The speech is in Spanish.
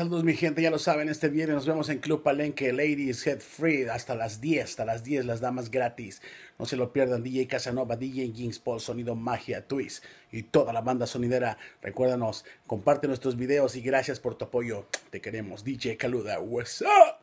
Saludos mi gente, ya lo saben, este viernes nos vemos en Club Palenque, Ladies Head Free, hasta las 10, hasta las 10 las damas gratis. No se lo pierdan, DJ Casanova, DJ Jinx Paul, Sonido Magia, Twist y toda la banda sonidera. Recuérdanos, comparte nuestros videos y gracias por tu apoyo. Te queremos, DJ Caluda, what's up?